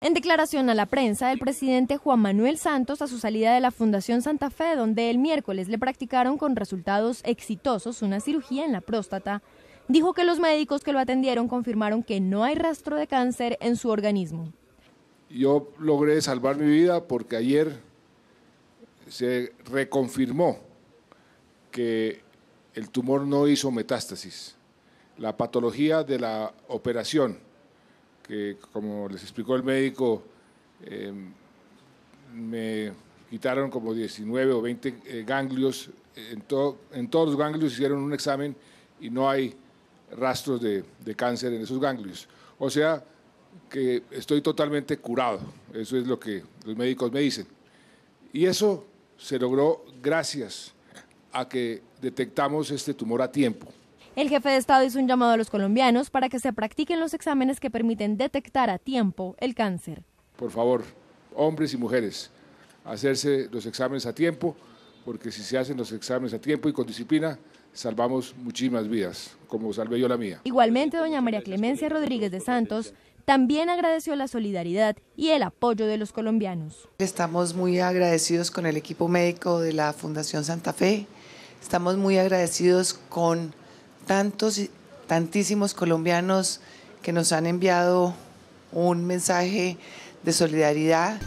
En declaración a la prensa, el presidente Juan Manuel Santos, a su salida de la Fundación Santa Fe, donde el miércoles le practicaron con resultados exitosos una cirugía en la próstata, dijo que los médicos que lo atendieron confirmaron que no hay rastro de cáncer en su organismo. Yo logré salvar mi vida porque ayer se reconfirmó que el tumor no hizo metástasis. La patología de la operación, que como les explicó el médico, em, me quitaron como 19 o 20 eh, ganglios, en, todos los ganglios hicieron un examen y no hay rastros de, de cáncer en esos ganglios. O sea, que estoy totalmente curado, eso es lo que los médicos me dicen. Y eso se logró gracias a que detectamos este tumor a tiempo. El jefe de Estado hizo un llamado a los colombianos para que se practiquen los exámenes que permiten detectar a tiempo el cáncer. Por favor, hombres y mujeres, hacerse los exámenes a tiempo, porque si se hacen los exámenes a tiempo y con disciplina, salvamos muchísimas vidas, como salvé yo la mía. Igualmente, doña María Clemencia Rodríguez de Santos también agradeció la solidaridad y el apoyo de los colombianos. Estamos muy agradecidos con el equipo médico de la Fundación Santa Fe, Estamos muy agradecidos con tantos, tantísimos colombianos que nos han enviado un mensaje de solidaridad.